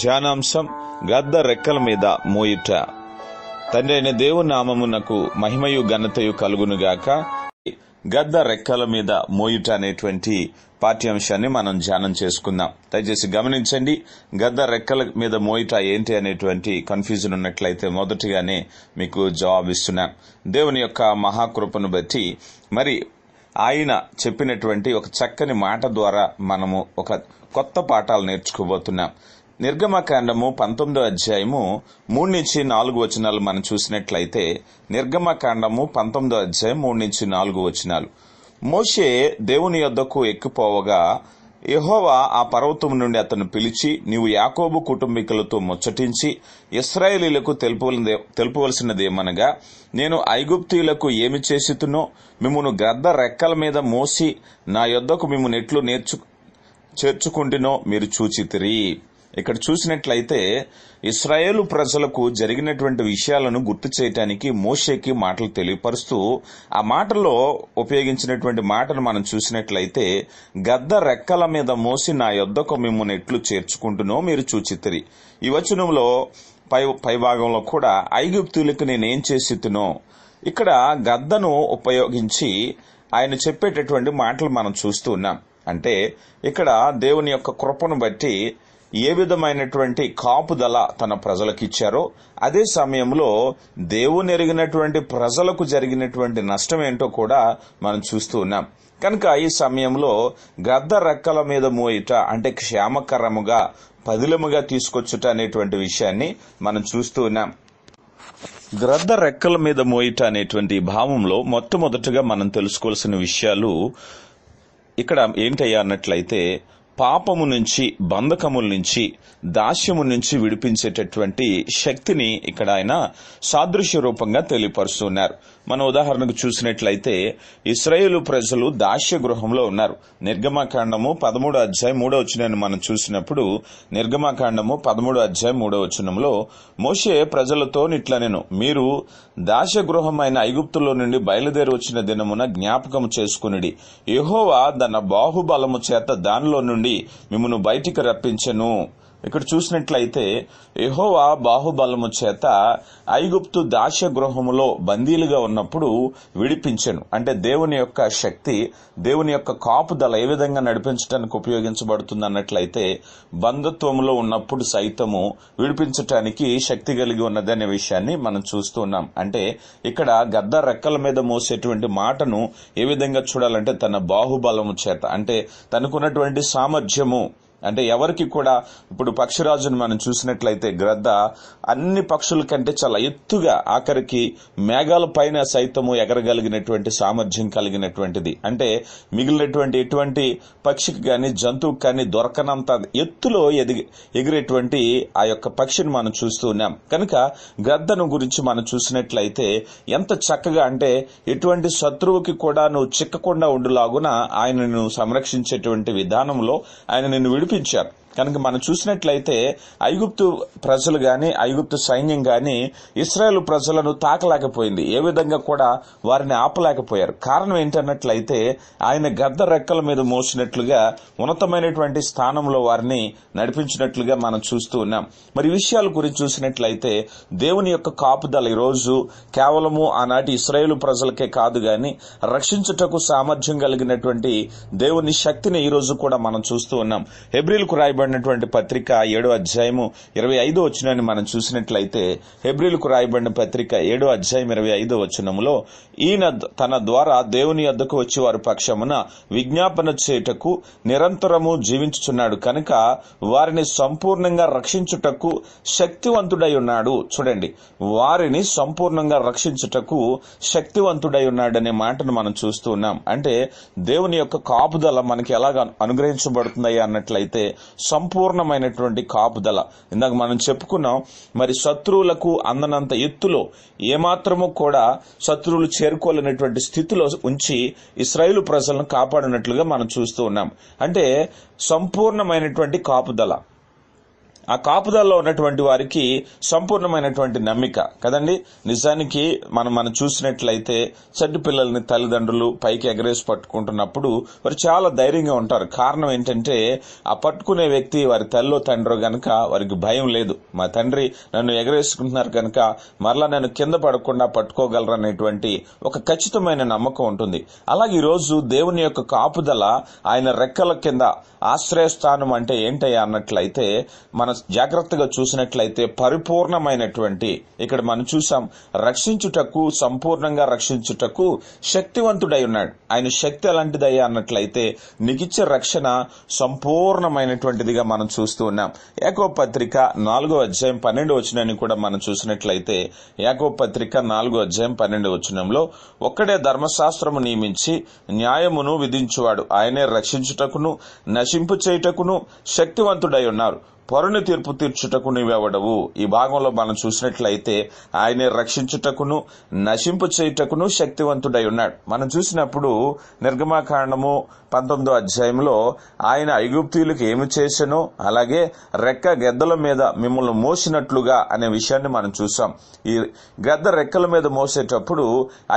ధ్యానాంశం గద్ద రెక్కల మీద మోయిట తండ్రి అయిన దేవుని నామమునకు మహిమయు ఘనతయు కలుగునుగాక గద్ద రెక్కల మీద మోయిట అనేటువంటి పాఠ్యాంశాన్ని మనం ధ్యానం చేసుకుందాం దయచేసి గమనించండి గద్ద రెక్కల మీద మోయిట ఏంటి అనేటువంటి కన్ఫ్యూజన్ ఉన్నట్లయితే మొదటిగానే మీకు జవాబిస్తున్నా దేవుని యొక్క మహాకృపను బట్టి మరి ఆయన చెప్పినటువంటి ఒక చక్కని మాట ద్వారా మనము ఒక కొత్త పాఠాలు నేర్చుకోబోతున్నాం నిర్గమకాండము పంతొమ్మిదో అధ్యాయము మూడు నుంచి నాలుగు వచనాలు మనం చూసినట్లయితే నిర్గమకాండము పంతొమ్మిదో అధ్యాయం మూడు నుంచి నాలుగు వచనాలు మోషే దేవుని యొద్దకు ఎక్కిపోవగా యహోవా ఆ పర్వతం నుండి అతను పిలిచి నీవు యాకోబు కుటుంబీకులతో ముచ్చటించి ఇస్రాయేలీలకు తెలుపవలసినదేమనగా నేను ఐగుప్తీయులకు ఏమి చేసితునో మిమ్మను గద్ద రెక్కల మీద మోసి నా యొద్దకు మిమ్మల్ని ఎట్లు నేర్చు చేర్చుకుంటునో మీరు చూచితిరి ఇక్కడ చూసినట్లయితే ఇస్రాయేల్ ప్రజలకు జరిగినటువంటి విషయాలను గుర్తు చేయటానికి మోషేకి మాటలు తెలియపరుస్తూ ఆ మాటలో ఉపయోగించినటువంటి మాటను మనం చూసినట్లయితే గద్ద రెక్కల మీద మోసి నా యొద్దకు మిమ్మల్ని ఎట్లు చేర్చుకుంటునో మీరు చూచితిరి ఈ వచనంలో పై పైభాగంలో కూడా ఐగుప్తులకు నేనేం చేసితునో ఇక్కడ గద్దను ఉపయోగించి ఆయన చెప్పేటటువంటి మాటలు మనం చూస్తూ ఉన్నాం అంటే ఇక్కడ దేవుని యొక్క కృపను బట్టి ఏ విధమైనటువంటి కాపుదల తన ప్రజలకిచ్చారో అదే సమయంలో దేవునెరిగినటువంటి ప్రజలకు జరిగినటువంటి నష్టం ఏంటో కూడా మనం చూస్తూ ఉన్నాం కనుక ఈ సమయంలో గద్ద రెక్కల మీద మోయిట అంటే క్షేమకరముగా పదిలముగా తీసుకొచ్చుట అనేటువంటి విషయాన్ని మనం చూస్తూ ఉన్నాం గ్రద్ద రెక్కల మీద మోయిట అనేటువంటి భావంలో మొట్టమొదటగా మనం తెలుసుకోవాల్సిన విషయాలు ఇక్కడ ఏంటయ్యా అన్నట్లయితే పాపము నుంచి బంధకముల నుంచి దాస్యము నుంచి విడిపించేటటువంటి శక్తిని ఇక్కడ ఆయన సాదృశ్య రూపంగా తెలియపరుస్తున్నారు మనం ఉదాహరణకు చూసినట్లయితే ఇస్రాయేలు ప్రజలు దాస్య గృహంలో ఉన్నారు నిర్గమకాండము పదమూడు అధ్యాయం మూడో వచనాన్ని మనం చూసినప్పుడు నిర్గమకాండము పదమూడు అధ్యాయం మూడో వచనంలో మోషే ప్రజలతో ఇట్లా నేను మీరు దాస్య గృహమైన ఐగుప్తులో నుండి బయలుదేరి వచ్చిన దినమున జ్ఞాపకం చేసుకునిడి యహోవా తన బాహుబలము చేత దానిలో నుండి మిమ్మను బయటికి రప్పించెను ఇక్కడ చూసినట్లయితే యహోవా బాహుబలము చేత ఐగుప్తు దాస్య గృహములో బందీలుగా ఉన్నప్పుడు విడిపించను అంటే దేవుని యొక్క శక్తి దేవుని యొక్క కాపుదల ఏ విధంగా నడిపించడానికి ఉపయోగించబడుతుంది అన్నట్లయితే బంధత్వంలో ఉన్నప్పుడు సైతము విడిపించటానికి శక్తి కలిగి ఉన్నదనే విషయాన్ని మనం చూస్తున్నాం అంటే ఇక్కడ గద్ద రెక్కల మీద మోసేటువంటి మాటను ఏ విధంగా చూడాలంటే తన బాహుబలము చేత అంటే తనకున్నటువంటి సామర్థ్యము అంటే ఎవరికి కూడా ఇప్పుడు పక్షిరాజును మనం చూసినట్లయితే గ్రద్ద అన్ని పక్షుల కంటే చాలా ఎత్తుగా ఆఖరికి మేఘాల పైన సైతము ఎగరగలిగినటువంటి సామర్థ్యం కలిగినటువంటిది అంటే మిగిలినటువంటి ఎటువంటి పక్షికి కానీ జంతువుకి కానీ దొరకనంత ఎత్తులో ఎది ఎగిరేటువంటి ఆ యొక్క పక్షిని మనం చూస్తూ ఉన్నాం కనుక గ్రద్దను గురించి మనం చూసినట్లయితే ఎంత చక్కగా అంటే ఎటువంటి శత్రువుకి కూడా నువ్వు చిక్కకుండా ఉండులాగున ఆయన సంరక్షించేటువంటి విధానంలో ఆయన నిన్ను విడిపి Championship కనుక మనం చూసినట్లయితే ఐగుప్తు ప్రజలు కానీ ఐగుప్తు సైన్యం కానీ ఇస్రాయేల్ ప్రజలను తాకలేకపోయింది ఏ విధంగా కూడా వారిని ఆపలేకపోయారు కారణం ఏంటన్నట్లయితే ఆయన గద్ద రెక్కల మీద మోసినట్లుగా ఉన్నతమైనటువంటి స్థానంలో వారిని నడిపించినట్లుగా మనం చూస్తూ ఉన్నాం మరి విషయాల గురించి చూసినట్లయితే దేవుని యొక్క కాపుదల ఈరోజు కేవలము ఆనాటి ఇస్రాయేల్ ప్రజలకే కాదు గాని రక్షించుటకు సామర్థ్యం కలిగినటువంటి దేవుని శక్తిని ఈరోజు కూడా మనం చూస్తూ ఉన్నాం హెబ్రిల్కు రాయబడి రాయబడినటువంటి పత్రిక ఏడో అధ్యాయము ఇరవై ఐదో వచ్చినాన్ని మనం చూసినట్లయితే హెబ్రిల్కు రాయబడిన పత్రిక ఏడో అధ్యాయం ఇరవై ఐదో వచనములో ఈయన తన ద్వారా దేవుని వద్దకు వచ్చి వారి పక్షమున విజ్ఞాపన చేయుటకు నిరంతరము జీవించుచున్నాడు కనుక వారిని సంపూర్ణంగా రక్షించుటకు శక్తివంతుడై ఉన్నాడు చూడండి వారిని సంపూర్ణంగా రక్షించుటకు శక్తివంతుడై ఉన్నాడనే మాటను మనం చూస్తూ ఉన్నాం అంటే దేవుని యొక్క కాపుదల మనకి ఎలాగ అనుగ్రహించబడుతుందయ్యా అన్నట్లయితే సంపూర్ణమైనటువంటి కాపుదల ఇందాక మనం చెప్పుకున్నాం మరి శత్రువులకు అందనంత ఎత్తులో ఏమాత్రము కూడా శత్రువులు చేరుకోలేనటువంటి స్థితిలో ఉంచి ఇస్రాయిలు ప్రజలను కాపాడినట్లుగా మనం చూస్తూ ఉన్నాం అంటే సంపూర్ణమైనటువంటి కాపుదల ఆ కాపుదల్లో ఉన్నటువంటి వారికి సంపూర్ణమైనటువంటి నమ్మిక కదండి నిజానికి మనం మనం చూసినట్లయితే చెడ్డ పిల్లల్ని తల్లిదండ్రులు పైకి ఎగరేసి పట్టుకుంటున్నప్పుడు వారు చాలా ధైర్యంగా ఉంటారు కారణం ఏంటంటే ఆ పట్టుకునే వ్యక్తి వారి తల్లో తండ్రో గనక వారికి భయం లేదు మా తండ్రి నన్ను ఎగరేసుకుంటున్నారు కనుక మరలా నేను కింద పడకుండా పట్టుకోగలరనేటువంటి ఒక ఖచ్చితమైన నమ్మకం ఉంటుంది అలాగే ఈరోజు దేవుని యొక్క కాపుదల ఆయన రెక్కల కింద ఆశ్రయస్థానం అంటే ఏంటయ్యా అన్నట్లయితే మన మనం జాగ్రత్తగా చూసినట్లయితే పరిపూర్ణమైనటువంటి ఇక్కడ మనం చూసాం రక్షించుటకు సంపూర్ణంగా రక్షించుటకు శక్తివంతుడై ఉన్నాడు ఆయన శక్తి అలాంటిదయ్యా అన్నట్లయితే నీకిచ్చే రక్షణ సంపూర్ణమైనటువంటిదిగా మనం చూస్తూ ఉన్నాం ఏకో పత్రిక నాలుగో అధ్యాయం పన్నెండు వచనాన్ని కూడా మనం చూసినట్లయితే ఏకో పత్రిక నాలుగో అధ్యాయం పన్నెండు వచనంలో ఒక్కడే ధర్మశాస్త్రము నియమించి న్యాయమును విధించువాడు ఆయనే రక్షించుటకును నశింపు చేయుటకును శక్తివంతుడై ఉన్నారు పరుని తీర్పు తీర్చుటకు నీవెవడవు ఈ భాగంలో మనం చూసినట్లయితే ఆయనే రక్షించుటకును నశింపు చేయుటకును శక్తివంతుడై ఉన్నాడు మనం చూసినప్పుడు నిర్గమాకాండము పంతొమ్మిదో అధ్యాయంలో ఆయన ఐగుప్తీయులకు ఏమి చేశాను అలాగే రెక్క గెద్దల మీద మిమ్మల్ని మోసినట్లుగా అనే విషయాన్ని మనం చూసాం ఈ గద్ద రెక్కల మీద మోసేటప్పుడు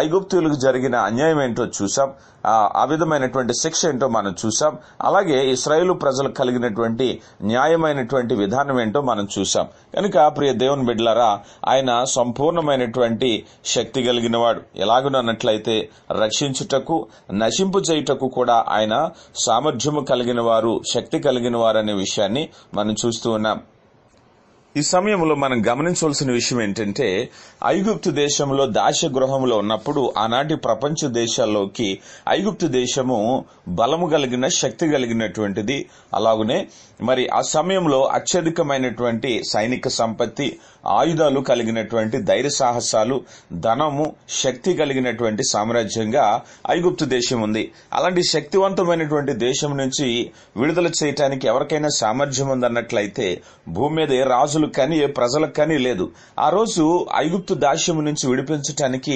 ఐగుప్తీయులకు జరిగిన అన్యాయం ఏంటో చూసాం ఆ విధమైనటువంటి శిక్ష ఏంటో మనం చూసాం అలాగే ఇస్రాయేల్ ప్రజలకు కలిగినటువంటి న్యాయమైనటువంటి విధానం ఏంటో మనం చూసాం కనుక ప్రియ దేవుని బిడ్లారా ఆయన సంపూర్ణమైనటువంటి శక్తి కలిగినవాడు ఎలాగునన్నట్లయితే రక్షించుటకు నశింపు చేయుటకు కూడా ఆయన ఆయన సామర్థ్యము కలిగిన వారు శక్తి కలిగిన వారు అనే విషయాన్ని మనం చూస్తూ ఉన్నాం ఈ సమయంలో మనం గమనించవలసిన విషయం ఏంటంటే ఐగుప్తు దేశంలో దాశ గృహంలో ఉన్నప్పుడు ఆనాటి ప్రపంచ దేశాల్లోకి ఐగుప్తు దేశము బలము కలిగిన శక్తి కలిగినటువంటిది అలాగనే మరి ఆ సమయంలో అత్యధికమైనటువంటి సైనిక సంపత్తి ఆయుధాలు కలిగినటువంటి ధైర్య సాహసాలు ధనము శక్తి కలిగినటువంటి సామ్రాజ్యంగా ఐగుప్తు దేశం ఉంది అలాంటి శక్తివంతమైనటువంటి దేశం నుంచి విడుదల చేయటానికి ఎవరికైనా సామర్థ్యం ఉందన్నట్లయితే భూమి మీద రాజులు యాజకులకు కానీ ఏ ప్రజలకు కానీ లేదు ఆ రోజు ఐగుప్తు దాస్యం నుంచి విడిపించటానికి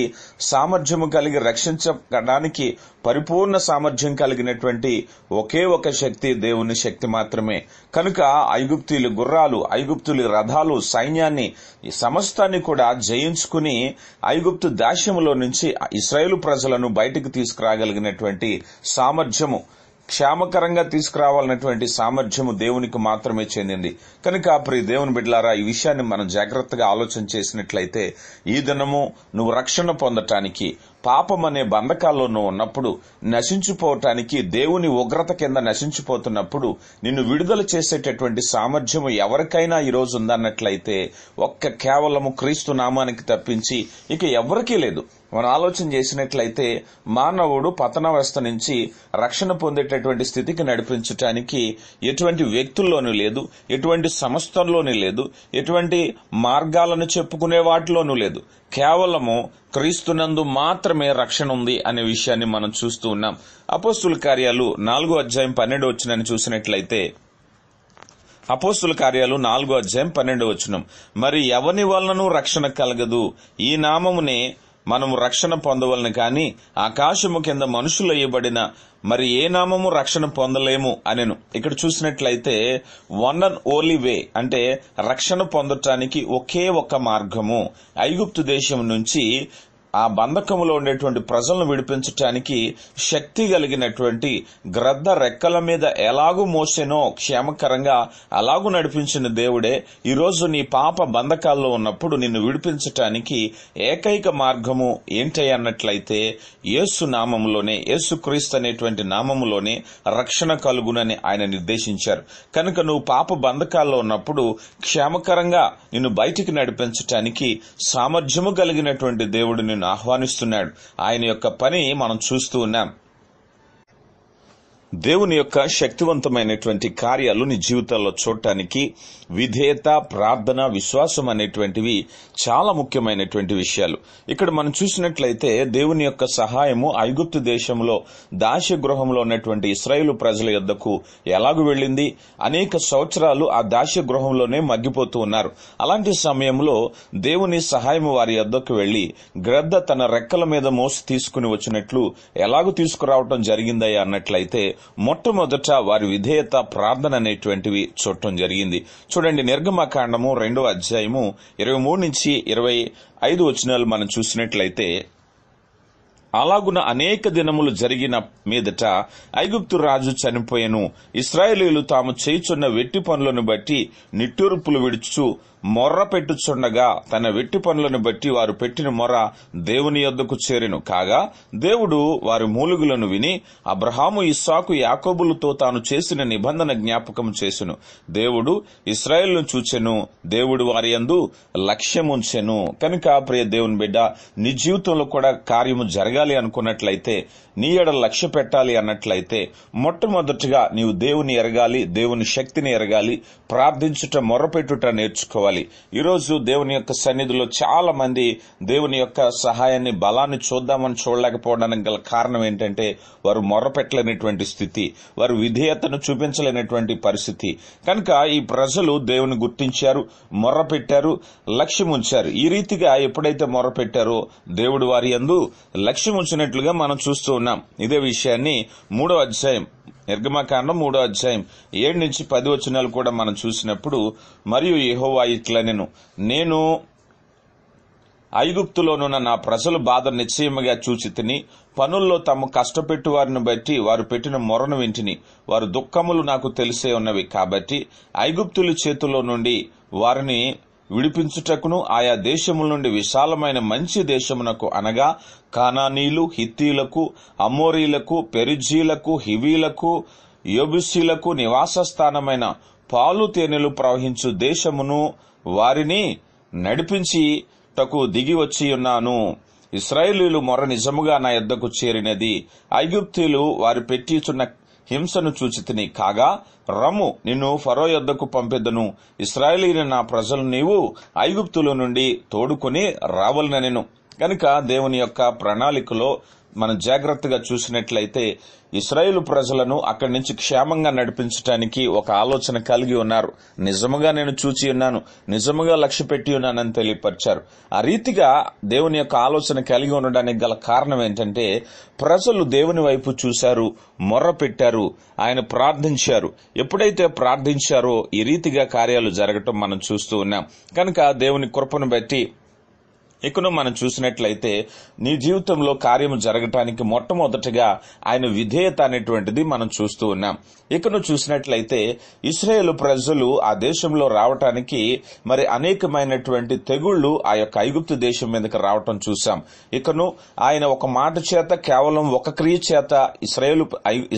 సామర్థ్యము కలిగి రక్షించడానికి పరిపూర్ణ సామర్థ్యం కలిగినటువంటి ఒకే ఒక శక్తి దేవుని శక్తి మాత్రమే కనుక ఐగుప్తులు గుర్రాలు ఐగుప్తులు రథాలు సైన్యాన్ని సమస్తాన్ని కూడా జయించుకుని ఐగుప్తు దాస్యములో నుంచి ఇస్రాయేల్ ప్రజలను బయటకు తీసుకురాగలిగినటువంటి సామర్థ్యము క్షేమకరంగా తీసుకురావాలనేటువంటి సామర్థ్యము దేవునికి మాత్రమే చెందింది కనుక ప్రియ దేవుని బిడ్లారా ఈ విషయాన్ని మనం జాగ్రత్తగా ఆలోచన చేసినట్లయితే ఈ దినము నువ్వు రక్షణ పొందటానికి పాపం అనే బంధకాల్లో నువ్వు ఉన్నప్పుడు నశించిపోవటానికి దేవుని ఉగ్రత కింద నశించిపోతున్నప్పుడు నిన్ను విడుదల చేసేటటువంటి సామర్థ్యం ఎవరికైనా ఈ రోజు ఉందన్నట్లయితే ఒక్క కేవలము క్రీస్తు నామానికి తప్పించి ఇక ఎవరికీ లేదు మనం ఆలోచన చేసినట్లయితే మానవుడు పతనావస్థ నుంచి రక్షణ పొందేటటువంటి స్థితికి నడిపించటానికి ఎటువంటి వ్యక్తుల్లోనూ లేదు ఎటువంటి సంస్థల్లోనూ లేదు ఎటువంటి మార్గాలను చెప్పుకునే వాటిలోనూ లేదు కేవలము క్రీస్తునందు మాత్రమే రక్షణ ఉంది అనే విషయాన్ని మనం చూస్తూ ఉన్నాం అపోస్తుల కార్యాలు నాలుగో అధ్యాయం పన్నెండు వచ్చినని చూసినట్లయితే అపోస్తుల కార్యాలు నాలుగో అధ్యాయం పన్నెండు వచ్చినం మరి ఎవరి వలనను రక్షణ కలగదు ఈ నామమునే మనము రక్షణ పొందవలను కాని ఆకాశము కింద మనుషులు ఇవ్వబడిన మరి ఏ నామము రక్షణ పొందలేము అనెను ఇక్కడ చూసినట్లయితే వన్ అండ్ ఓన్లీ వే అంటే రక్షణ పొందటానికి ఒకే ఒక మార్గము ఐగుప్తు దేశం నుంచి ఆ బంధకములో ఉండేటువంటి ప్రజలను విడిపించటానికి శక్తి కలిగినటువంటి గ్రద్ద రెక్కల మీద ఎలాగూ మోసేనో క్షేమకరంగా అలాగూ నడిపించిన దేవుడే ఈరోజు నీ పాప బంధకాల్లో ఉన్నప్పుడు నిన్ను విడిపించటానికి ఏకైక మార్గము ఏంటి అన్నట్లయితే యేసు నామంలోనే యేసుక్రీస్తు అనేటువంటి నామములోనే రక్షణ కలుగునని ఆయన నిర్దేశించారు కనుక నువ్వు పాప బంధకాల్లో ఉన్నప్పుడు క్షేమకరంగా నిన్ను బయటికి నడిపించటానికి సామర్థ్యము కలిగినటువంటి దేవుడు ఆహ్వానిస్తున్నాడు ఆయన యొక్క పని మనం చూస్తూ ఉన్నాం దేవుని యొక్క శక్తివంతమైనటువంటి కార్యాలు నీ జీవితంలో చూడటానికి విధేయత ప్రార్థన విశ్వాసం అనేటువంటివి చాలా ముఖ్యమైనటువంటి విషయాలు ఇక్కడ మనం చూసినట్లయితే దేవుని యొక్క సహాయము ఐగుప్తు దేశంలో గృహంలో ఉన్నటువంటి ఇస్రాయేల్ ప్రజల యొద్దకు ఎలాగూ వెళ్ళింది అనేక సంవత్సరాలు ఆ గృహంలోనే మగ్గిపోతూ ఉన్నారు అలాంటి సమయంలో దేవుని సహాయం వారి యొద్దకు వెళ్లి గ్రద్ద తన రెక్కల మీద మోసి తీసుకుని వచ్చినట్లు ఎలాగూ తీసుకురావటం జరిగిందయ్యా అన్నట్లయితే మొట్టమొదట వారి విధేయత ప్రార్థన అనేటువంటివి చూడటం జరిగింది చూడండి నిర్గమకాండము రెండో అధ్యాయము ఇరవై మూడు నుంచి ఇరవై ఐదు వచనాలు మనం చూసినట్లయితే అలాగున అనేక దినములు జరిగిన మీదట ఐగుప్తు రాజు చనిపోయెను ఇస్రాయేలీలు తాము చేయుచున్న వెట్టి పనులను బట్టి నిట్టూర్పులు విడుచు మొర్ర పెట్టుచుండగా తన వెట్టి పనులను బట్టి వారు పెట్టిన మొర దేవుని యొద్దకు చేరెను కాగా దేవుడు వారి మూలుగులను విని అబ్రహాము ఇస్సాకు యాకోబులతో తాను చేసిన నిబంధన జ్ఞాపకం చేసును దేవుడు ఇస్రాయేల్ను చూచెను దేవుడు వారి యందు లక్ష్యముంచెను కనుక ప్రియ దేవుని బిడ్డ నీ జీవితంలో కూడా కార్యము జరగ జరగాలి అనుకున్నట్లయితే నీ ఎడ లక్ష్య పెట్టాలి అన్నట్లయితే మొట్టమొదటిగా నీవు దేవుని ఎరగాలి దేవుని శక్తిని ఎరగాలి ప్రార్థించుట మొరపెట్టుట నేర్చుకోవాలి ఈరోజు దేవుని యొక్క సన్నిధిలో చాలా మంది దేవుని యొక్క సహాయాన్ని బలాన్ని చూద్దామని చూడలేకపోవడానికి గల కారణం ఏంటంటే వారు మొరపెట్టలేనటువంటి స్థితి వారు విధేయతను చూపించలేనటువంటి పరిస్థితి కనుక ఈ ప్రజలు దేవుని గుర్తించారు మొర్రపెట్టారు లక్ష్యం ఉంచారు ఈ రీతిగా ఎప్పుడైతే మొర్రపెట్టారో దేవుడు వారి ఎందు లక్ష్యం ఉంచినట్లుగా మనం చూస్తూ ఉన్నాం చూస్తున్నాం ఇదే విషయాన్ని మూడో అధ్యాయం నిర్గమకాండం మూడో అధ్యాయం ఏడు నుంచి పది వచనాలు కూడా మనం చూసినప్పుడు మరియు యహోవా ఇట్లా నేను నేను ఐగుప్తులోనున్న నా ప్రజలు బాధ నిశ్చయముగా చూచి తిని పనుల్లో తమ కష్టపెట్టు వారిని బట్టి వారు పెట్టిన మొరను వింటిని వారు దుఃఖములు నాకు తెలిసే ఉన్నవి కాబట్టి ఐగుప్తుల చేతిలో నుండి వారిని విడిపించుటకును ఆయా దేశముల నుండి విశాలమైన మంచి దేశమునకు అనగా కానానీలు హిత్తీలకు అమోరీలకు పెరిజీలకు హివీలకు యోబుసీలకు నివాస స్థానమైన పాలు తేనెలు ప్రవహించు దేశమును వారిని నడిపించి టకు దిగి వచ్చి ఉన్నాను ఇస్రాయేలీలు మొర నిజముగా నా యద్దకు చేరినది ఐగుప్తీలు వారు పెట్టిచున్న హింసను చూచితిని కాగా రము నిన్ను ఫరో యొద్దకు పంపిద్దను ఇస్రాయలీని నా ప్రజలు నీవు ఐగుప్తుల నుండి తోడుకొని రావలనెను కనుక దేవుని యొక్క ప్రణాళికలో మనం జాగ్రత్తగా చూసినట్లయితే ఇస్రాయేల్ ప్రజలను అక్కడి నుంచి క్షేమంగా నడిపించటానికి ఒక ఆలోచన కలిగి ఉన్నారు నిజముగా నేను చూచి ఉన్నాను నిజముగా లక్ష్య పెట్టి ఉన్నానని తెలియపరిచారు ఆ రీతిగా దేవుని యొక్క ఆలోచన కలిగి ఉండడానికి గల కారణం ఏంటంటే ప్రజలు దేవుని వైపు చూశారు మొర్ర పెట్టారు ఆయన ప్రార్థించారు ఎప్పుడైతే ప్రార్థించారో ఈ రీతిగా కార్యాలు జరగటం మనం చూస్తూ ఉన్నాం కనుక దేవుని కృపను బట్టి ఇకను మనం చూసినట్లయితే నీ జీవితంలో కార్యము జరగటానికి మొట్టమొదటిగా ఆయన విధేయత అనేటువంటిది మనం చూస్తూ ఉన్నాం ఇకను చూసినట్లయితే ఇస్రాయేల్ ప్రజలు ఆ దేశంలో రావటానికి మరి అనేకమైనటువంటి తెగుళ్లు ఆ యొక్క ఐగుప్తు దేశం మీదకి రావటం చూసాం ఇకను ఆయన ఒక మాట చేత కేవలం ఒక క్రియ చేత ఇస్రాయేల్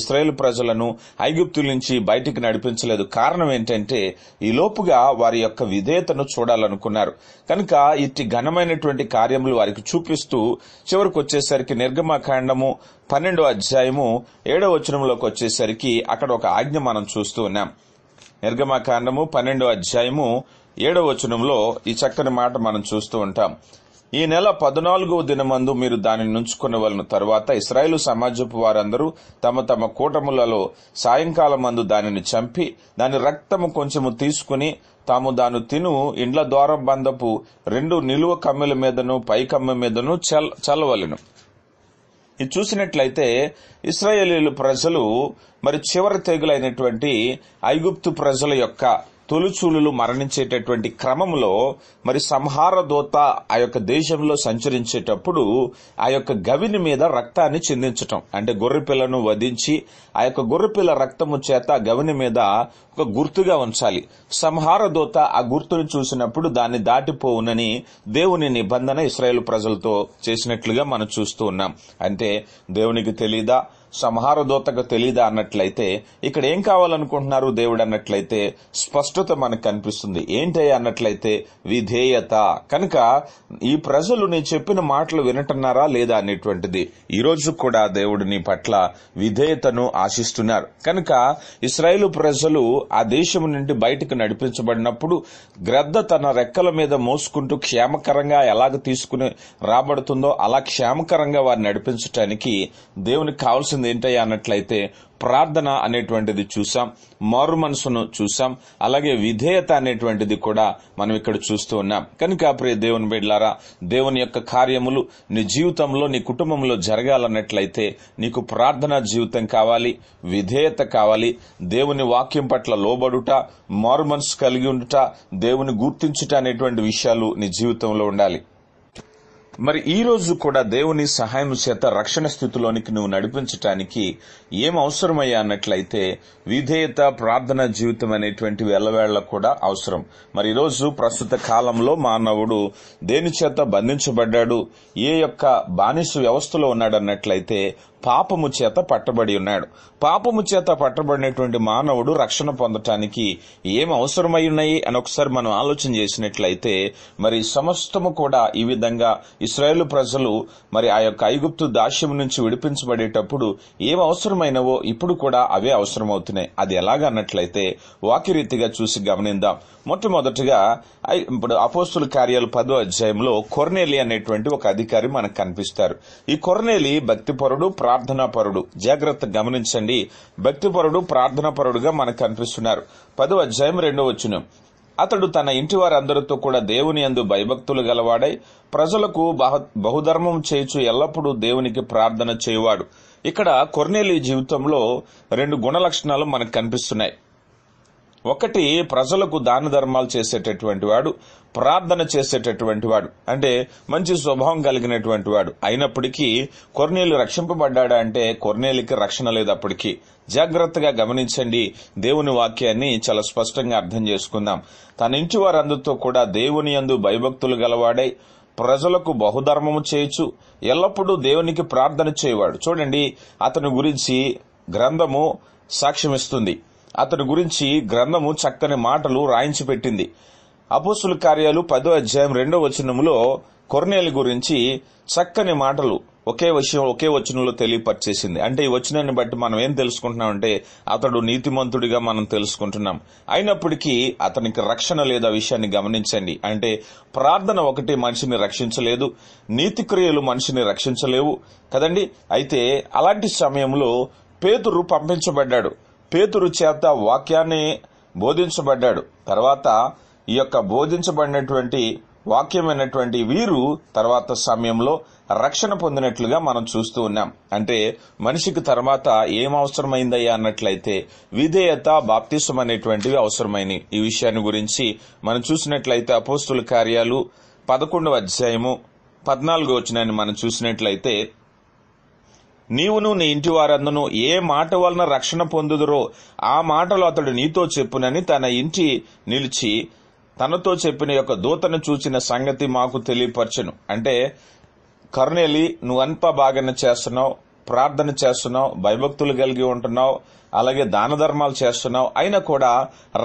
ఇస్రాయేల్ ప్రజలను ఐగుప్తుల నుంచి బయటికి నడిపించలేదు కారణం ఏంటంటే ఈ లోపుగా వారి యొక్క విధేయతను చూడాలనుకున్నారు కనుక ఇట్టి ఘనమైనటువంటి చేసినటువంటి కార్యములు వారికి చూపిస్తూ చివరికి వచ్చేసరికి నిర్గమకాండము పన్నెండో అధ్యాయము ఏడో వచనంలోకి వచ్చేసరికి అక్కడ ఒక ఆజ్ఞ మనం చూస్తూ ఉన్నాం నిర్గమకాండము పన్నెండో అధ్యాయము ఏడో వచనంలో ఈ చక్కని మాట మనం చూస్తూ ఉంటాం ఈ నెల పద్నాలుగవ దినమందు మీరు దానిని నుంచుకున్న వలన తరువాత ఇస్రాయేలు సమాజపు వారందరూ తమ తమ కూటములలో సాయంకాలం మందు దానిని చంపి దాని రక్తము కొంచెము తీసుకుని తాము దాను తిను ఇండ్ల ద్వారం బంధపు రెండు నిలువ కమ్మెల మీదను పై కమ్మె మీదను చల్లవలను ఇది చూసినట్లయితే ఇస్రాయేలీలు ప్రజలు మరి చివరి తెగులైనటువంటి ఐగుప్తు ప్రజల యొక్క తొలుచూలు మరణించేటటువంటి క్రమంలో మరి సంహార దోత ఆ యొక్క దేశంలో సంచరించేటప్పుడు ఆ యొక్క గవిని మీద రక్తాన్ని చిందించటం అంటే గొర్రెపిల్లను వధించి ఆ యొక్క గొర్రెపిల్ల రక్తము చేత గవిని మీద ఒక గుర్తుగా ఉంచాలి సంహార దోత ఆ గుర్తును చూసినప్పుడు దాన్ని దాటిపోవునని దేవుని నిబంధన ఇస్రాయేల్ ప్రజలతో చేసినట్లుగా మనం చూస్తూ ఉన్నాం అంటే దేవునికి తెలీదా సంహారదూతకు తెలీదా అన్నట్లయితే ఇక్కడ ఏం కావాలనుకుంటున్నారు దేవుడు అన్నట్లయితే స్పష్టత మనకు కనిపిస్తుంది ఏంటి అన్నట్లయితే విధేయత కనుక ఈ ప్రజలు నీ చెప్పిన మాటలు వినటున్నారా లేదా అనేటువంటిది ఈరోజు కూడా దేవుడు నీ పట్ల విధేయతను ఆశిస్తున్నారు కనుక ఇస్రాయేల్ ప్రజలు ఆ దేశం నుండి బయటకు నడిపించబడినప్పుడు గ్రద్ద తన రెక్కల మీద మోసుకుంటూ క్షేమకరంగా ఎలాగ తీసుకుని రాబడుతుందో అలా క్షేమకరంగా వారిని నడిపించటానికి దేవునికి కావాల్సిన చేసింది ఏంటయ్య అన్నట్లయితే ప్రార్థన అనేటువంటిది చూసాం మారు మనసును చూసాం అలాగే విధేయత అనేటువంటిది కూడా మనం ఇక్కడ చూస్తూ ఉన్నాం కనుక ప్రియ దేవుని బిడ్లారా దేవుని యొక్క కార్యములు నీ జీవితంలో నీ కుటుంబంలో జరగాలన్నట్లయితే నీకు ప్రార్థన జీవితం కావాలి విధేయత కావాలి దేవుని వాక్యం పట్ల లోబడుట మారు మనసు కలిగి ఉండుట దేవుని గుర్తించుట అనేటువంటి విషయాలు నీ జీవితంలో ఉండాలి మరి ఈ రోజు కూడా దేవుని సహాయం చేత రక్షణ స్థితిలోనికి నువ్వు నడిపించటానికి ఏం అవసరమయ్యా అన్నట్లయితే విధేయత ప్రార్థన జీవితం అనేటువంటి ఎల్లవేళ్ల కూడా అవసరం మరి ఈరోజు ప్రస్తుత కాలంలో మానవుడు దేని చేత బంధించబడ్డాడు ఏ యొక్క బానిస వ్యవస్థలో ఉన్నాడన్నట్లయితే పాపము చేత పట్టబడి ఉన్నాడు పాపము చేత పట్టబడినటువంటి మానవుడు రక్షణ పొందటానికి ఏం అవసరమై ఉన్నాయి అని ఒకసారి మనం ఆలోచన చేసినట్లయితే మరి సమస్తము కూడా ఈ విధంగా ఇస్రాయేల్ ప్రజలు మరి ఆ యొక్క ఐగుప్తు దాస్యం నుంచి విడిపించబడేటప్పుడు ఏం అవసరమైనవో ఇప్పుడు కూడా అవే అవసరమవుతున్నాయి అది ఎలాగన్నట్లయితే వాకిరీతిగా చూసి గమనిద్దాం మొట్టమొదటిగా ఇప్పుడు అపోస్తుల కార్యాలు పదో అధ్యాయంలో కొర్నేలి అనేటువంటి ఒక అధికారి మనకు కనిపిస్తారు ఈ కొర్నేలి భక్తిపరుడు ప్రార్థనాపరుడు జాగ్రత్త గమనించండి భక్తిపరుడు ప్రార్థనాపరుడుగా మనకు కనిపిస్తున్నారు పదో అధ్యాయం రెండో వచ్చును అతడు తన ఇంటి వారందరితో కూడా దేవుని అందు భయభక్తులు గలవాడై ప్రజలకు బహుధర్మం చేయచు ఎల్లప్పుడూ దేవునికి ప్రార్థన చేయవాడు ఇక్కడ కొర్నేలి జీవితంలో రెండు గుణ లక్షణాలు మనకు కనిపిస్తున్నాయి ఒకటి ప్రజలకు దాన ధర్మాలు చేసేటటువంటి వాడు ప్రార్థన చేసేటటువంటి వాడు అంటే మంచి స్వభావం కలిగినటువంటి వాడు అయినప్పటికీ కొర్నేలు రక్షింపబడ్డాడు అంటే కొర్నేలికి రక్షణ లేదు అప్పటికీ జాగ్రత్తగా గమనించండి దేవుని వాక్యాన్ని చాలా స్పష్టంగా అర్థం చేసుకుందాం తన ఇంటి వారందరితో కూడా దేవుని యందు భయభక్తులు గలవాడై ప్రజలకు బహుధర్మము చేయొచ్చు ఎల్లప్పుడూ దేవునికి ప్రార్థన చేయవాడు చూడండి అతని గురించి గ్రంథము సాక్ష్యమిస్తుంది అతని గురించి గ్రంథము చక్కని మాటలు రాయించి పెట్టింది అపోసుల కార్యాలు పదో అధ్యాయం రెండో వచనములో కొర్నేలి గురించి చక్కని మాటలు ఒకే విషయం ఒకే వచనంలో తెలియపరిచేసింది అంటే ఈ వచనాన్ని బట్టి మనం ఏం తెలుసుకుంటున్నామంటే అతడు నీతిమంతుడిగా మనం తెలుసుకుంటున్నాం అయినప్పటికీ అతనికి రక్షణ లేదా విషయాన్ని గమనించండి అంటే ప్రార్థన ఒకటి మనిషిని రక్షించలేదు నీతి క్రియలు మనిషిని రక్షించలేవు కదండి అయితే అలాంటి సమయంలో పేతురు పంపించబడ్డాడు పేతురు చేత వాక్యాన్ని బోధించబడ్డాడు తర్వాత ఈ యొక్క బోధించబడినటువంటి వాక్యమైనటువంటి వీరు తర్వాత సమయంలో రక్షణ పొందినట్లుగా మనం చూస్తూ ఉన్నాం అంటే మనిషికి తర్వాత ఏం అవసరమైందయ్యా అన్నట్లయితే విధేయత బాప్తిసం అనేటువంటివి అవసరమైనవి ఈ విషయాన్ని గురించి మనం చూసినట్లయితే అపోస్తుల కార్యాలు పదకొండవ అధ్యాయము పద్నాలుగో వచ్చినాన్ని మనం చూసినట్లయితే నీవును నీ ఇంటి వారందరూ ఏ మాట వలన రక్షణ పొందుదురో ఆ మాటలు అతడు నీతో చెప్పునని తన ఇంటి నిలిచి తనతో చెప్పిన యొక్క దూతను చూచిన సంగతి మాకు తెలియపరచను అంటే కరుణేలి అన్ప బాగా చేస్తున్నావు ప్రార్థన చేస్తున్నావు భయభక్తులు కలిగి ఉంటున్నావు అలాగే దాన ధర్మాలు చేస్తున్నావు అయినా కూడా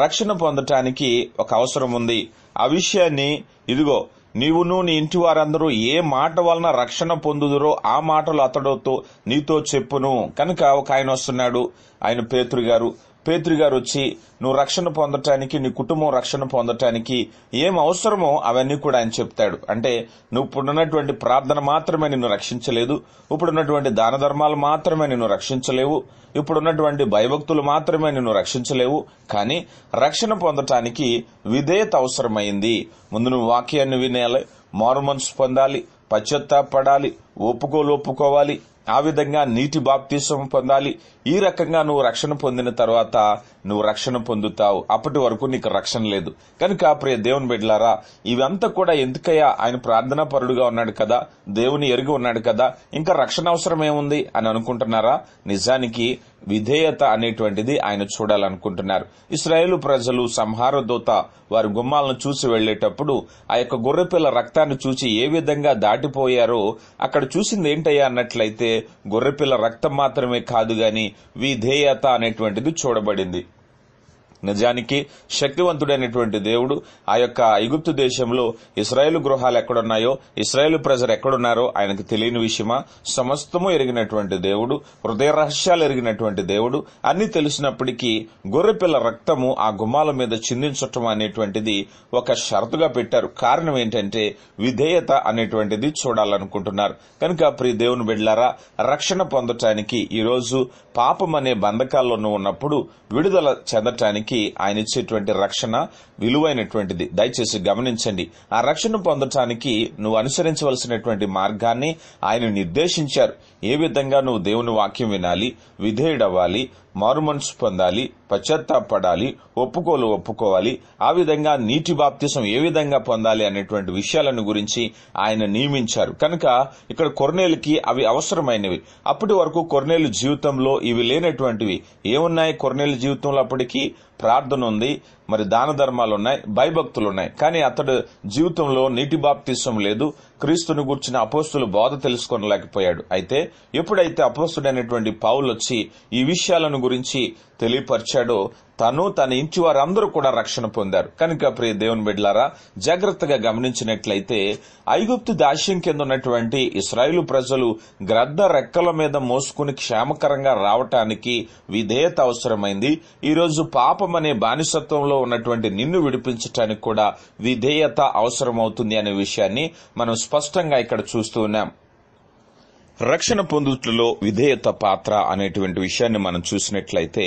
రక్షణ పొందటానికి ఒక అవసరం ఉంది ఆ విషయాన్ని ఇదిగో నీవును నీ ఇంటి వారందరూ ఏ మాట వలన రక్షణ పొందుదురో ఆ మాటలు అతడుతో నీతో చెప్పును కనుక ఒక ఆయన వస్తున్నాడు ఆయన పేతురు గారు పేతురుగారు వచ్చి నువ్వు రక్షణ పొందటానికి నీ కుటుంబం రక్షణ పొందటానికి ఏం అవసరమో అవన్నీ కూడా ఆయన చెప్తాడు అంటే నువ్వు ఇప్పుడున్నటువంటి ప్రార్థన మాత్రమే నిన్ను రక్షించలేదు ఇప్పుడున్నటువంటి దాన ధర్మాలు మాత్రమే నిన్ను రక్షించలేవు ఇప్పుడున్నటువంటి భయభక్తులు మాత్రమే నిన్ను రక్షించలేవు కానీ రక్షణ పొందటానికి విధేయత అవసరమైంది ముందు నువ్వు వాక్యాన్ని వినేయాలి మారు మనసు పొందాలి పశ్చత్తాపడాలి ఒప్పుకోలు ఒప్పుకోవాలి ఆ విధంగా నీటి బాప్తీసం పొందాలి ఈ రకంగా నువ్వు రక్షణ పొందిన తర్వాత నువ్వు రక్షణ పొందుతావు అప్పటి వరకు నీకు రక్షణ లేదు కనుక ప్రియ దేవుని బిడ్డలారా ఇవంతా కూడా ఎందుకయ్యా ఆయన ప్రార్థనా పరుడుగా ఉన్నాడు కదా దేవుని ఎరిగి ఉన్నాడు కదా ఇంకా రక్షణ అవసరం ఏముంది అని అనుకుంటున్నారా నిజానికి విధేయత అనేటువంటిది ఆయన చూడాలనుకుంటున్నారు ఇస్రాయేలు ప్రజలు సంహార దూత వారి గుమ్మాలను చూసి వెళ్లేటప్పుడు ఆ యొక్క గొర్రెపిల్ల రక్తాన్ని చూసి ఏ విధంగా దాటిపోయారో అక్కడ చూసింది ఏంటయ్యా అన్నట్లయితే గొర్రెపిల్ల రక్తం మాత్రమే కాదు గాని విధేయత అనేటువంటిది చూడబడింది నిజానికి శక్తివంతుడైనటువంటి దేవుడు ఆ యొక్క ఐగుప్తు దేశంలో ఇస్రాయేల్ గృహాలు ఎక్కడున్నాయో ఇస్రాయేల్ ప్రజలు ఎక్కడున్నారో ఆయనకు తెలియని విషయమా సమస్తము ఎరిగినటువంటి దేవుడు హృదయ రహస్యాలు ఎరిగినటువంటి దేవుడు అన్ని తెలిసినప్పటికీ గొర్రెపిల్ల రక్తము ఆ గుమ్మాల మీద చిందించటం అనేటువంటిది ఒక షరతుగా పెట్టారు కారణం ఏంటంటే విధేయత అనేటువంటిది చూడాలనుకుంటున్నారు కనుక ప్రి దేవుని బిడ్లారా రక్షణ పొందటానికి ఈరోజు పాపం అనే బంధకాల్లోనూ ఉన్నప్పుడు విడుదల చెందటానికి మనకి ఆయన ఇచ్చేటువంటి రక్షణ విలువైనటువంటిది దయచేసి గమనించండి ఆ రక్షణ పొందటానికి నువ్వు అనుసరించవలసినటువంటి మార్గాన్ని ఆయన నిర్దేశించారు ఏ విధంగా నువ్వు దేవుని వాక్యం వినాలి విధేయుడవ్వాలి మారుమనసు పొందాలి పశ్చాత్తాపడాలి ఒప్పుకోలు ఒప్పుకోవాలి ఆ విధంగా నీటి బాప్తిసం ఏ విధంగా పొందాలి అనేటువంటి విషయాలను గురించి ఆయన నియమించారు కనుక ఇక్కడ కొర్నేలుకి అవి అవసరమైనవి అప్పటి వరకు కొర్నేలు జీవితంలో ఇవి లేనటువంటివి ఏమున్నాయి కొర్నేలు జీవితంలో అప్పటికి ప్రార్థన ఉంది మరి దాన ధర్మాలు ఉన్నాయి భయభక్తులు ఉన్నాయి కానీ అతడు జీవితంలో నీటి బాప్తిసం లేదు క్రీస్తుని గుర్చిన అపోస్తులు బోధ తెలుసుకోనలేకపోయాడు అయితే ఎప్పుడైతే అపోస్తుడైనటువంటి పావులు వచ్చి ఈ విషయాలను గురించి తెలియపరిచాడో తను తన ఇంటి వారందరూ కూడా రక్షణ పొందారు కనుక ప్రియ దేవుని బిడ్లారా జాగ్రత్తగా గమనించినట్లయితే ఐగుప్తు దాస్యం కింద ఉన్నటువంటి ఇస్రాయిలు ప్రజలు గ్రద్ద రెక్కల మీద మోసుకుని క్షేమకరంగా రావటానికి విధేయత అవసరమైంది ఈరోజు పాపం అనే బానిసత్వంలో ఉన్నటువంటి నిన్ను విడిపించటానికి కూడా విధేయత అవసరమవుతుంది అనే విషయాన్ని మనం స్పష్టంగా ఇక్కడ చూస్తూ ఉన్నాం రక్షణ పొందుట్లలో విధేయత పాత్ర అనేటువంటి విషయాన్ని మనం చూసినట్లయితే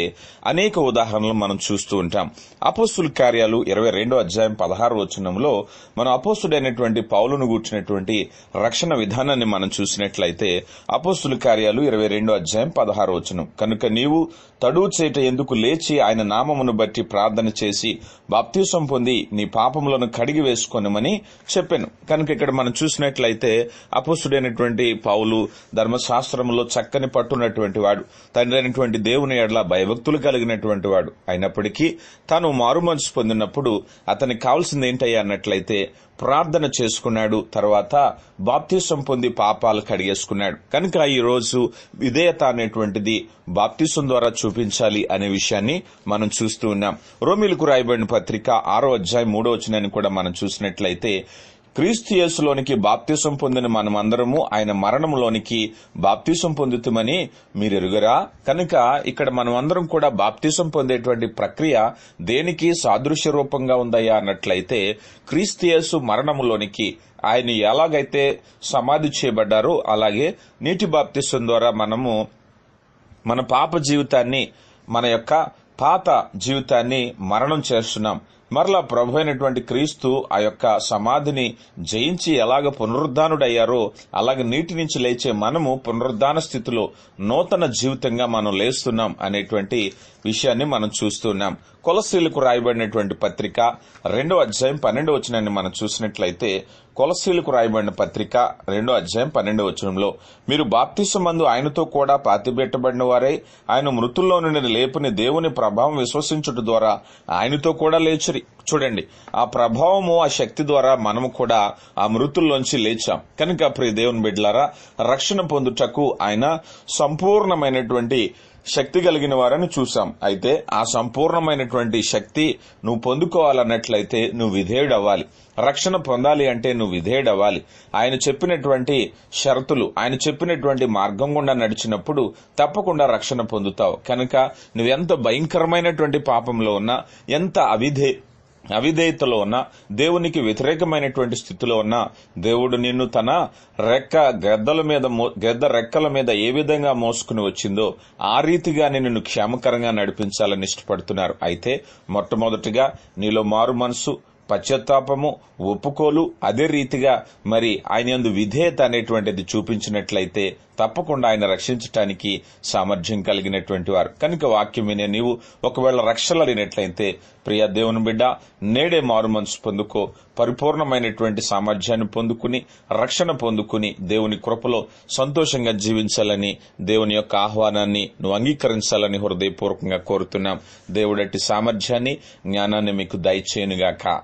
అనేక ఉదాహరణలు మనం చూస్తూ ఉంటాం అపోస్తుల కార్యాలు ఇరవై రెండో అధ్యాయం పదహారు వచనంలో మనం అపోస్తుడైనటువంటి పౌలును కూర్చున్నటువంటి రక్షణ విధానాన్ని మనం చూసినట్లయితే అపోస్తుల కార్యాలు ఇరవై రెండో అధ్యాయం పదహారు వచనం కనుక నీవు తడువు చేట ఎందుకు లేచి ఆయన నామమును బట్టి ప్రార్థన చేసి బాప్తీసం పొంది నీ పాపములను కడిగి వేసుకొనమని చెప్పాను కనుక ఇక్కడ మనం చూసినట్లయితే అపోస్తుడైనటువంటి పౌలు ధర్మశాస్త్రములో చక్కని పట్టున్నటువంటి వాడు తండ్రి అయినటువంటి దేవుని ఎడల భయభక్తులు కలిగినటువంటి వాడు అయినప్పటికీ తాను మారుమనసు పొందినప్పుడు అతనికి కావాల్సింది ఏంటయ్యా అన్నట్లయితే ప్రార్థన చేసుకున్నాడు తర్వాత బాప్తిసం పొంది పాపాలు కడిగేసుకున్నాడు కనుక ఈరోజు విధేయత అనేటువంటిది బాప్తిసం ద్వారా చూపించాలి అనే విషయాన్ని మనం చూస్తూ ఉన్నాం రోమిలకు రాయబడిన పత్రిక ఆరో అధ్యాయం మూడో వచ్చినాన్ని కూడా మనం చూసినట్లయితే క్రీస్తు యేసులోనికి బాప్తిసం పొందిన మనమందరము ఆయన మరణంలోనికి బాప్తిసం పొందుతామని మీరు ఎరుగరా కనుక ఇక్కడ మనమందరం కూడా బాప్తిసం పొందేటువంటి ప్రక్రియ దేనికి సాదృశ్య రూపంగా ఉందయ్యా అన్నట్లయితే క్రీస్తు యేసు మరణములోనికి ఆయన ఎలాగైతే సమాధి చేయబడ్డారో అలాగే నీటి బాప్తిసం ద్వారా మనము మన పాప జీవితాన్ని మన యొక్క పాత జీవితాన్ని మరణం చేస్తున్నాం మరలా ప్రభు అయినటువంటి క్రీస్తు ఆ యొక్క సమాధిని జయించి ఎలాగ పునరుద్ధానుడయ్యారో అలాగ నీటి నుంచి లేచే మనము పునరుద్ధాన స్థితిలో నూతన జీవితంగా మనం లేస్తున్నాం అనేటువంటి విషయాన్ని మనం చూస్తున్నాం కొలసీలకు రాయబడినటువంటి పత్రిక రెండో అధ్యాయం పన్నెండో వచనాన్ని మనం చూసినట్లయితే కొలసీలకు రాయబడిన పత్రిక రెండో అధ్యాయం పన్నెండో వచనంలో మీరు మందు ఆయనతో కూడా పాతిపెట్టబడిన వారే ఆయన మృతుల్లో నుండి లేపని దేవుని ప్రభావం విశ్వసించుట ద్వారా ఆయనతో కూడా లేచి ఉంది చూడండి ఆ ప్రభావము ఆ శక్తి ద్వారా మనము కూడా ఆ మృతుల్లోంచి లేచాం కనుక ప్రియ దేవుని బిడ్డలారా రక్షణ పొందుటకు ఆయన సంపూర్ణమైనటువంటి శక్తి కలిగిన వారని చూసాం అయితే ఆ సంపూర్ణమైనటువంటి శక్తి నువ్వు పొందుకోవాలన్నట్లయితే నువ్వు విధేయుడవ్వాలి రక్షణ పొందాలి అంటే నువ్వు విధేయుడవ్వాలి ఆయన చెప్పినటువంటి షరతులు ఆయన చెప్పినటువంటి మార్గం గుండా నడిచినప్పుడు తప్పకుండా రక్షణ పొందుతావు కనుక నువ్వెంత భయంకరమైనటువంటి పాపంలో ఉన్నా ఎంత అవిధే అవిధేయతలో ఉన్న దేవునికి వ్యతిరేకమైనటువంటి స్థితిలో ఉన్న దేవుడు నిన్ను తన రెక్క గద్దల మీద గద్ద రెక్కల మీద ఏ విధంగా మోసుకుని వచ్చిందో ఆ రీతిగానే నిన్ను క్షేమకరంగా నడిపించాలని ఇష్టపడుతున్నారు అయితే మొట్టమొదటిగా నీలో మారు మనసు పశ్చాత్తాపము ఒప్పుకోలు అదే రీతిగా మరి ఆయన విధేయత అనేటువంటిది చూపించినట్లయితే తప్పకుండా ఆయన రక్షించటానికి సామర్థ్యం కలిగినటువంటి వారు కనుక వాక్యం వినే నీవు ఒకవేళ రక్షణ లేనట్లయితే ప్రియ దేవుని బిడ్డ నేడే మారు మనసు పొందుకో పరిపూర్ణమైనటువంటి సామర్థ్యాన్ని పొందుకుని రక్షణ పొందుకుని దేవుని కృపలో సంతోషంగా జీవించాలని దేవుని యొక్క ఆహ్వానాన్ని నువ్వు అంగీకరించాలని హృదయపూర్వకంగా కోరుతున్నాం దేవుడట్టి సామర్థ్యాన్ని జ్ఞానాన్ని మీకు దయచేయనుగాక